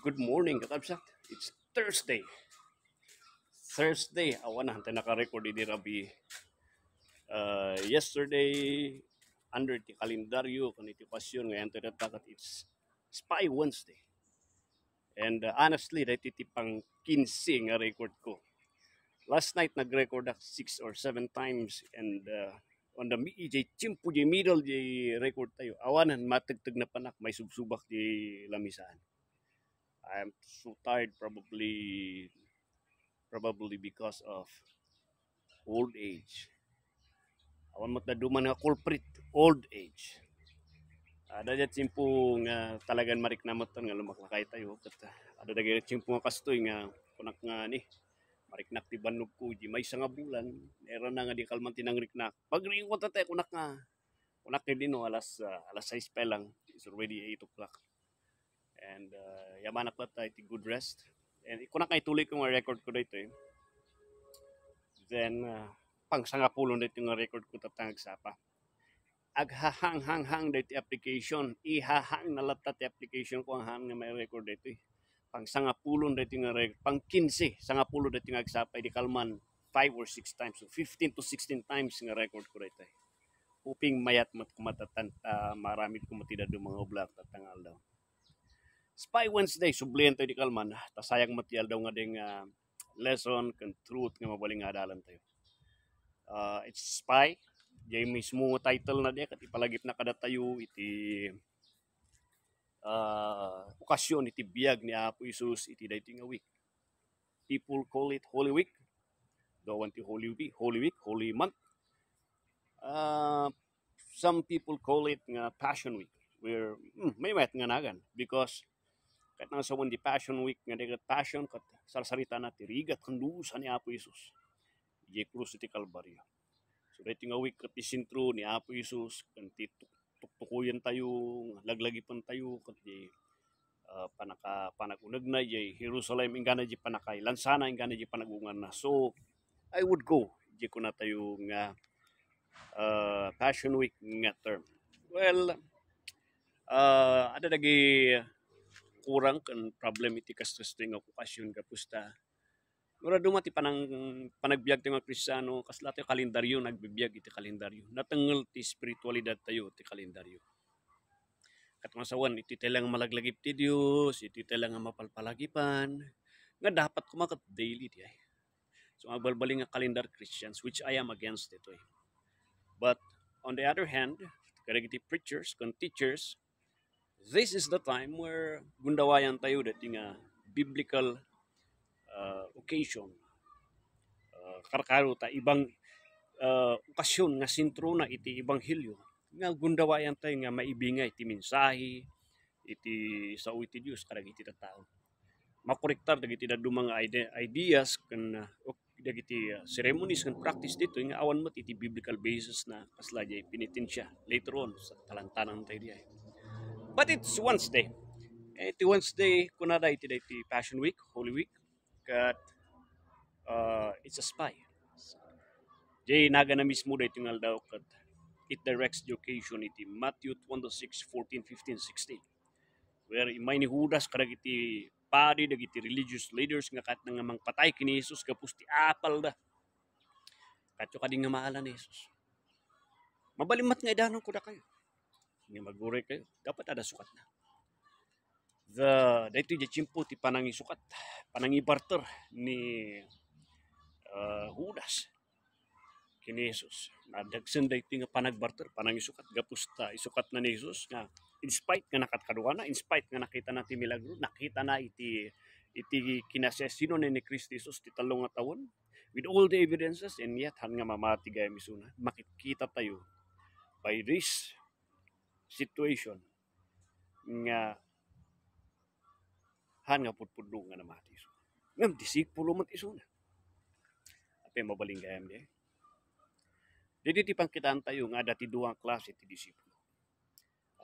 Good morning, kakabsak. It's Thursday. Thursday. Awan na, hantay naka-record ni Rabi. Uh, yesterday, under ti kalendaryo, kanitipasyon, ngayon tayo natakat, it's Spy Wednesday. And uh, honestly, dahil ti pang 15 nga record ko. Last night, nag-record ako 6 or 7 times. And uh, on the EJ chimpo, di middle, di record tayo. Awanan, matagtag na panak, may subsubak di lamisaan. I am so tired probably probably because of old age. Awan mo't naduman nga culprit old age. Ada ah, dyan simpong uh, talagang marik na mo't nga lumaklakay tayo. But, uh, ah, ada dyan simpong nga kastoy nga kunak nga ni mariknak ti banog ko di may isang bulan era na nga di kalman tinangriknak pagriwat ate kunak nga kunak ni Dino alas uh, alas 6 pa lang it's already 8 o'clock And uh, yaman ako tayo ti good rest. And kung na kayo ko nga record ko dito eh. Then, uh, pang sangapulo dito nga record ko tatangag sa pa. hang hang dito application. Ihahang nalata ti application ko ang hang nga may record dito eh. Pang sangapulo dito nga record. Pang 15, sangapulo dito nga agsapay eh, di kalman 5 or 6 times. So 15 to 16 times nga record ko dito eh. Uping mayat mat kumatatan uh, marami kumatida do mga oblak tatangal daw. Spy Wednesday, subliyan tayo di kalman. Ah, sayang matiyal daw nga ding uh, lesson kan truth nga mabaling adalan tayo. Uh, it's Spy. Jay mismo title na di, kat ipalagip na kada tayo, iti uh, okasyon, iti biyag ni Apo Isus, iti dating nga week. People call it Holy Week. Gawan ti Holy Week, Holy Week, Holy Month. Uh, some people call it nga Passion Week. Where, mm, may met nga nagan. Because kahit nga sa one di Passion Week, nga dekat passion, kat sarsarita na tirigat kandusa ni Apo Isus. Ije krus iti Kalbaryo. So dito nga week kat isintro ni Apo Isus, kanti tuktukuyan tayo, laglagipan tayo, kanti uh, ah, panaka, panakunag na, ije Jerusalem, ingana di panakay, lansana, ingana di panagungan na. So, I would go, ije ko na tayo nga uh, Passion Week nga term. Well, uh, ada lagi kurang kan problem iti kastres ting okupasyon kapusta. Mura duma ti panang panagbiag ti mga Kristiyano kasla ti kalendaryo nagbibiag iti kalendaryo. Natengel ti spiritualidad tayo ti kalendaryo. Kat masawan iti telang malaglagip ti Dios, iti telang mapalpalagipan nga dapat kumakat daily ti ay. So agbalbaling nga calendar Christians which I am against ito eh. But on the other hand, kadagiti preachers, kon teachers, this is the time where gundawayan tayo dating a biblical uh, occasion. Uh, karkaro ta ibang uh, okasyon nga sentro na iti ibanghilyo nga gundawayan tayo nga maibinga iti mensahe iti sa iti Dios karag iti tattao. Makorektar dagiti dadumang ideas ken uh, dagiti uh, ceremonies ken practice dito nga awan mo iti biblical basis na kasla pinitensya later on sa talantanan tayo diay. But it's Wednesday. Iti eh, Wednesday, kunada iti ti Passion Week, Holy Week. Kat uh, it's a spy. Jay naga na mismo da iti daw kat it directs the occasion iti Matthew 2614 15, 16. Where imay ni Judas karag iti pari dagiti religious leaders nga kat nga mangpatay kini Jesus kapus ti apal da. Katyo kading nga maalan ni Jesus. Mabalimat nga idanon ko da kayo. Ni maguri kayo. Dapat ada sukat na. The dito je chimpo ti panangi sukat, panangi barter ni uh, Judas kini Jesus. Nadagsen dito nga barter panangi sukat gapusta isukat na ni Jesus nga in spite nga nakatkaduana, in spite nga nakita na ti milagro, nakita na iti iti kinasesino ni ni Kristo Jesus ti talong nga taon with all the evidences and yet han nga mamati gayam isuna makikita tayo by this situation nga han nga pudpudlo nga naman iso. Ngayon, disipulo mo't iso na. Ape mabaling gayam di. Dito ti pangkitaan tayo nga ada ti klase ya, ti disipulo.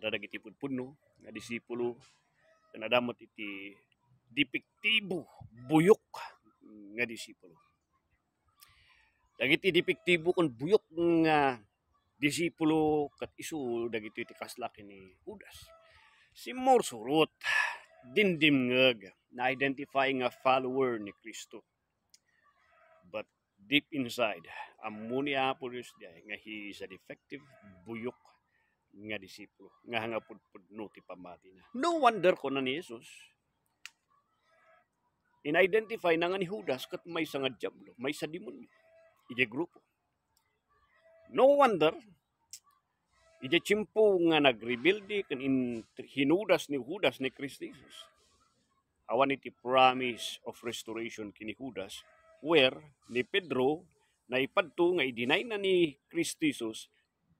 Ada dagiti pudpudno nga disipulo na nadamot iti dipiktibo buyok nga disipulo. Dagiti dipiktibo kung buyok nga disipulo kat isu dagiti ti kaslaki ni Judas. Si Morsurot, dindimngag, na-identify nga follower ni Kristo. But deep inside, amo ni Apolos nga he is a defective buyok nga disipulo, nga hanga no ti pamati na. No wonder ko na ni Jesus, in-identify na nga ni Judas kat may sa jablo, may sa demonyo, ije grupo. No wonder, Ija chimpo nga nagrebuildi kan in hinudas ni Judas ni Christ Jesus. Awan iti promise of restoration kini Judas where ni Pedro na ipadto nga i-deny na ni Christ Jesus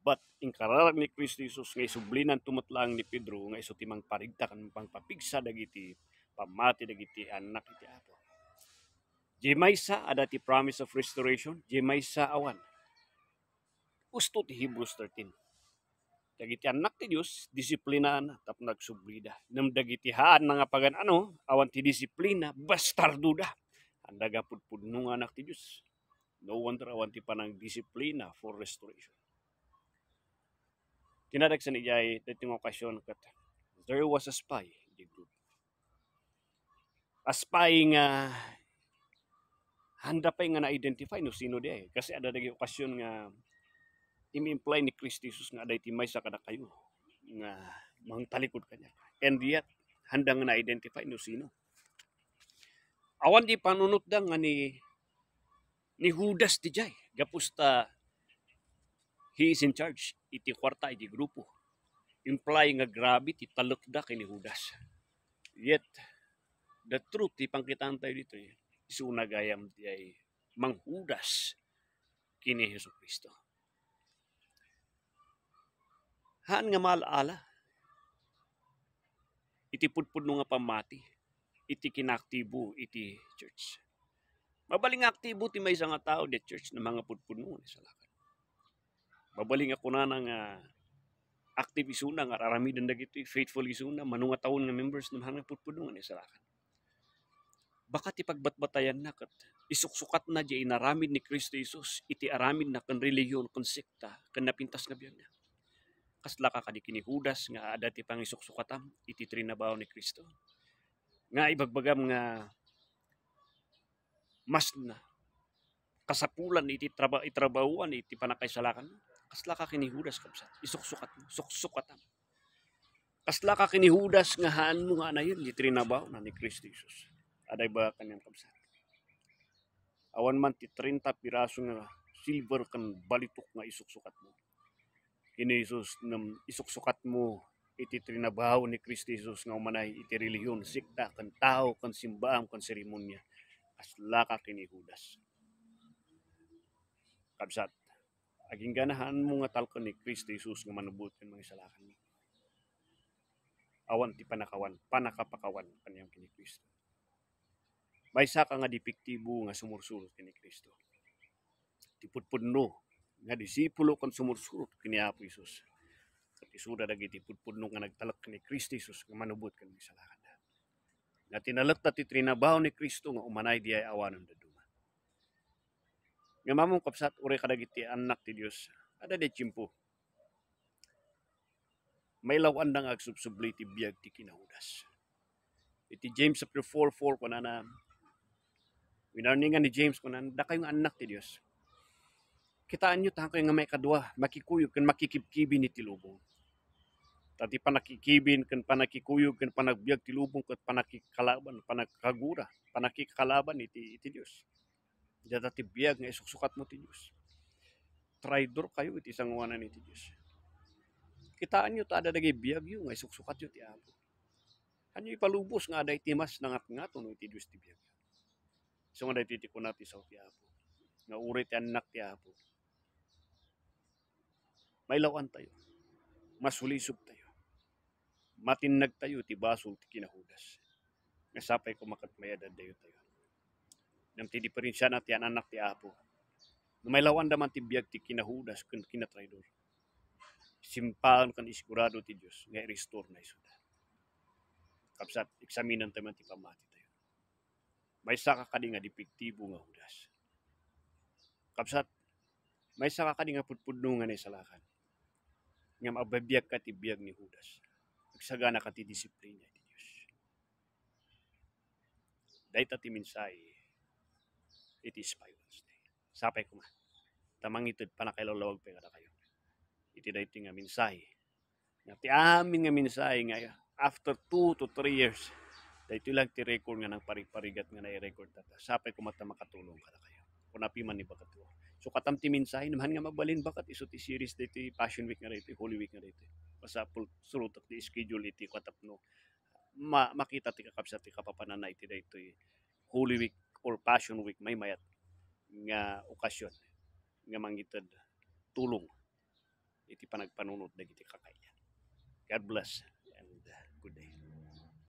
but in kararag ni Christ Jesus nga isublinan tumatlang ni Pedro nga iso timang parigta kan pangpapigsa dagiti pamati dagiti anak iti apo. Di may sa adati promise of restoration, di sa awan. Usto ti Hebrews 13 dagiti anak ti Dios disiplinan tapno nagsublida nem dagitihaan nga ano awan ti disiplina bastarduda andaga pudpudno nga anak ti Dios no wonder awan ti panang disiplina for restoration tinadag sa nijay dating okasyon kat there was a spy di group a spy nga handa pa nga na-identify no sino di kasi ada dagiti okasyon nga Imi-imply ni Christ Jesus nga aday timay sa kada kayo nga mangtalikod kanya. And yet, handang na identify no sino. Awan di panunot da nga ni ni Judas di jay. Gapusta he is in charge. Iti kwarta iti grupo. Imply nga grabe ti talok da kay ni Judas. Yet, the truth, ti pangkitaan tayo dito, eh, isunagayam di ay Judas kini Jesus Kristo. Han nga malala. Iti pudpud nga pamati. Iti kinaktibo iti church. Mabaling aktibo ti may nga tao di church na mga nga ni salakan. Mabaling ako na nga uh, active isuna nga aramidan dagito faithful isuna manunga taon nga members ng mga nga ni salakan. Baka ti pagbatbatayan na kat isuksukat na di inaramid ni Kristo Jesus iti aramid na kan reliyon kan sekta kan napintas nga biyan niya kaslaka kadi kini Judas nga adati pangisuksukatam iti trinabaw ni Kristo. Nga ibagbagam nga mas na kasapulan iti traba, itrabawan iti panakaisalakan kasla ka kini Judas kapsat. isuksukat mo suksukatam kasla ka kini Judas nga haan mo nga anayon iti trinabaw na ni Kristo Jesus aday ba kanyang kabsat awan man ti 30 piraso nga silver kan balitok nga isuksukat mo kini Jesus nam isuksukat mo iti trinabaho ni Kristo Jesus nga umanay iti relihiyon sikta kan tao kan simbaam kan seremonya as ka kini Judas kabsat aging ganahan mo nga talko ni Kristo Jesus nga manubutin mga salakan mo awan ti panakawan panakapakawan kanyang kini Kristo may saka nga dipiktibo nga sumursulot kini Kristo. Tipudpudno nga disipulo kon sumursurot kini Apo Isus. At isuda dagiti pudpudno nga nagtalak ni Kristo Isus nga manubot kan sa lakad. Na tinalak ta ti trinabaho ni Kristo nga umanay di ay awanon duma. Nga mamong kapsat uri kadagiti anak ti Dios ada di chimpo. May lawan nang agsubsubli ti biyag ti kinahudas. Iti James chapter 4:4 kunana Winarningan ni James kunan da kayong anak ti Dios kitaan nyo tahan kayo nga may kadwa, makikuyog kan makikibkibin ni tilubong. Tati panakikibin kan panakikuyog kan panagbiag tilubong kan panakikalaban, panakagura, panakikalaban iti, iti Diyos. Dati biag nga isuksukat mo ti Diyos. Traidor kayo iti sanguanan iti Diyos. Kitaan nyo ta dadagay biag yun nga isuksukat yun ti Abo. Hanyo ipalubos nga aday timas nangat-ngat no iti Diyos ti biag. So nga dahi titikunan ti sa ti Abo. Nga urit anak ti Abo. Mailawan tayo. Masulisog tayo. Matinag tayo, ti basol, ti kinahudas. Nasapay ko makatmayadan dayo tayo. Nang ti diferensya na ti anak ti apo. Mailawan daman ti biyag ti kinahudas kun kinatraidor. Simpahan kan isigurado ti Diyos, nga i-restore na isuda. Kapsat, eksaminan tayo man ti pamati tayo. May saka ka nga dipiktibo nga hudas. Kapsat, may saka ka nga pudpudno nga ni salakan nga mababiyag ka tibiyag ni Judas. Nagsagana ka ti disiplina ti Diyos. Dahil ti minsay, it is by Wednesday. Sapay ko man. Tamang ito, panakailalawag pa kada kayo. Iti dahil nga minsay. Nga ti amin nga minsay nga after 2 to 3 years, dahil ito lang ti-record nga ng parigat nga na-record tata. Sapay ko mata makatulong kada kayo. Kung napiman ni Bakatulong. So katamti minsahay naman nga mabalin bakat iso ti series dito Passion Week nga dito, Holy Week nga dito. Pasapul, sulot ti schedule iti katapno. Ma makita ti kakapsa ti kapapanana iti dito Holy Week or Passion Week may mayat nga okasyon nga mangitad tulong iti panagpanunod dagiti kakaya. God bless and good day.